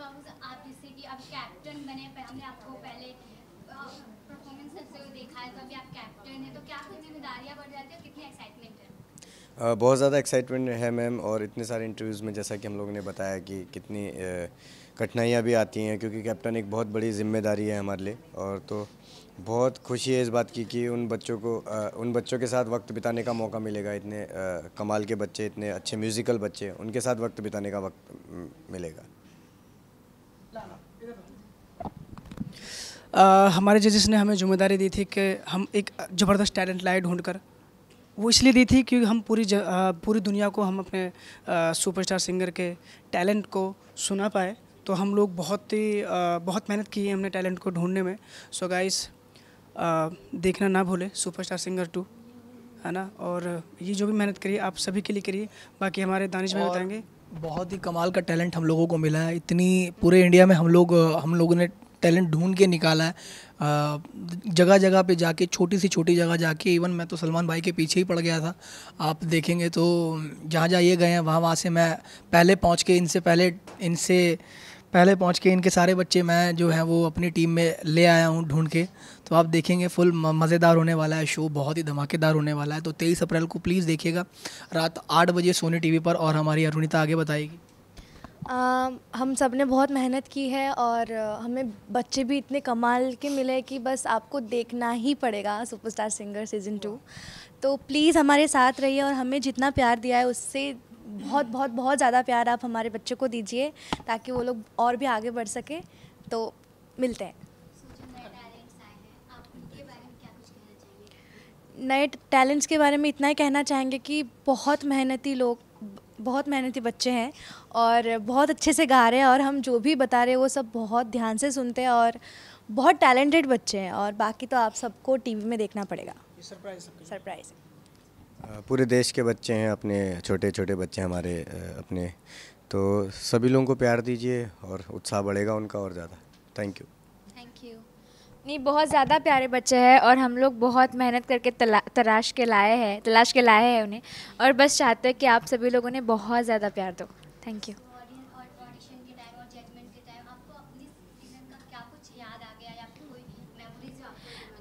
बाबू आप जैसे कि अब कैप्टन बने हमने आपको पहले परफॉर्मेंस से देखा है तो अभी आप कैप्टन हैं तो क्या कुछ जिम्मेदारियाँ बढ़ जाती है कितनी एक्साइटमेंट है बहुत ज़्यादा एक्साइटमेंट है मैम और इतने सारे इंटरव्यूज़ में जैसा कि हम लोगों ने बताया कि कितनी कठिनाइयाँ भी आती हैं क्योंकि कैप्टन एक बहुत बड़ी जिम्मेदारी है हमारे लिए और तो बहुत खुशी है इस बात की कि उन बच्चों को आ, उन बच्चों के साथ वक्त बिताने का मौका मिलेगा इतने आ, कमाल के बच्चे इतने अच्छे म्यूज़िकल बच्चे उनके साथ वक्त बिताने का वक्त मिलेगा आ, हमारे जजेस ने हमें जिम्मेदारी दी थी कि हम एक ज़बरदस्त टैलेंट लाए ढूंढकर वो इसलिए दी थी क्योंकि हम पूरी ज, आ, पूरी दुनिया को हम अपने सुपरस्टार सिंगर के टैलेंट को सुना पाए तो हम लोग बहुत ही बहुत मेहनत की है हमने टैलेंट को ढूंढने में सो गाइस देखना ना भूले सुपरस्टार सिंगर टू है ना और ये जो भी मेहनत करिए आप सभी के लिए करिए बाकी हमारे दानिश भाई बताएंगे बहुत ही कमाल का टैलेंट हम लोगों को मिला है इतनी पूरे इंडिया में हम लोग हम लोगों ने टैलेंट ढूंढ के निकाला है जगह जगह पे जाके छोटी सी छोटी जगह जाके इवन मैं तो सलमान भाई के पीछे ही पड़ गया था आप देखेंगे तो जहाँ जहाँ ये गए हैं वहाँ वहाँ से मैं पहले पहुँच के इनसे पहले इनसे पहले पहुंच के इनके सारे बच्चे मैं जो है वो अपनी टीम में ले आया हूं ढूंढ के तो आप देखेंगे फुल मज़ेदार होने वाला है शो बहुत ही धमाकेदार होने वाला है तो तेईस अप्रैल को प्लीज़ देखिएगा रात आठ बजे सोनी टी पर और हमारी अरुणिता आगे बताएगी आ, हम सब ने बहुत मेहनत की है और हमें बच्चे भी इतने कमाल के मिले कि बस आपको देखना ही पड़ेगा सुपरस्टार सिंगर सीज़न टू तो प्लीज़ हमारे साथ रहिए और हमें जितना प्यार दिया है उससे बहुत बहुत बहुत ज़्यादा प्यार आप हमारे बच्चों को दीजिए ताकि वो लोग और भी आगे बढ़ सके तो मिलते हैं नए टैलेंट्स के बारे में इतना ही कहना चाहेंगे कि बहुत मेहनती लोग बहुत मेहनती बच्चे हैं और बहुत अच्छे से गा रहे हैं और हम जो भी बता रहे हैं वो सब बहुत ध्यान से सुनते हैं और बहुत टैलेंटेड बच्चे हैं और बाकी तो आप सबको टीवी में देखना पड़ेगा सरप्राइज सरप्राइज पूरे देश के बच्चे हैं अपने छोटे छोटे बच्चे हमारे अपने तो सभी लोगों को प्यार दीजिए और उत्साह बढ़ेगा उनका और ज़्यादा थैंक यू थैंक यू नहीं बहुत ज़्यादा प्यारे बच्चे हैं और हम लोग बहुत मेहनत करके तला, तराश के लाए हैं तलाश के लाए हैं उन्हें और बस चाहते हैं कि आप सभी लोगों ने बहुत ज़्यादा प्यार दो थैंक यू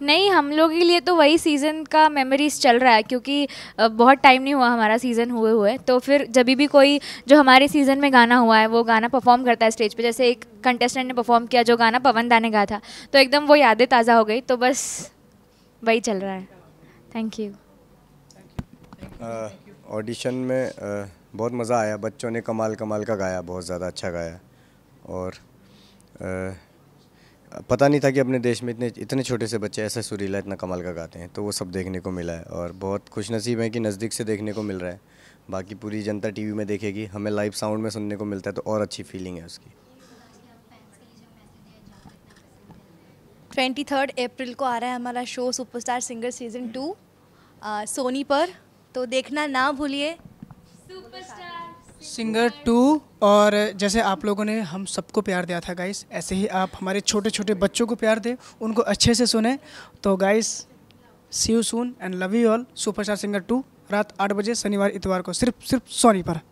नहीं हम लोग के लिए तो वही सीज़न का मेमोरीज चल रहा है क्योंकि बहुत टाइम नहीं हुआ हमारा सीज़न हुए हुए तो फिर जब भी कोई जो हमारे सीज़न में गाना हुआ है वो गाना परफॉर्म करता है स्टेज पे जैसे एक कंटेस्टेंट ने परफॉर्म किया जो गाना पवन दा ने गाया था तो एकदम वो यादें ताज़ा हो गई तो बस वही चल रहा है थैंक यू ऑडिशन में आ, बहुत मज़ा आया बच्चों ने कमाल कमाल का गाया बहुत ज़्यादा अच्छा गाया और आ, पता नहीं था कि अपने देश में इतने इतने छोटे से बच्चे ऐसा सुरीला इतना कमाल का गाते हैं तो वो सब देखने को मिला है और बहुत खुश नसीब है कि नज़दीक से देखने को मिल रहा है बाकी पूरी जनता टीवी में देखेगी हमें लाइव साउंड में सुनने को मिलता है तो और अच्छी फीलिंग है उसकी ट्वेंटी थर्ड अप्रैल को आ रहा है हमारा show superstar singer season two Sony पर तो देखना ना भूलिए सुपरस्टार सिंगर टू और जैसे आप लोगों ने हम सबको प्यार दिया था गाइस ऐसे ही आप हमारे छोटे छोटे बच्चों को प्यार दें उनको अच्छे से सुने तो guys see you soon and love you all superstar singer two रात आठ बजे शनिवार इतवार को सिर्फ सिर्फ सोनी पर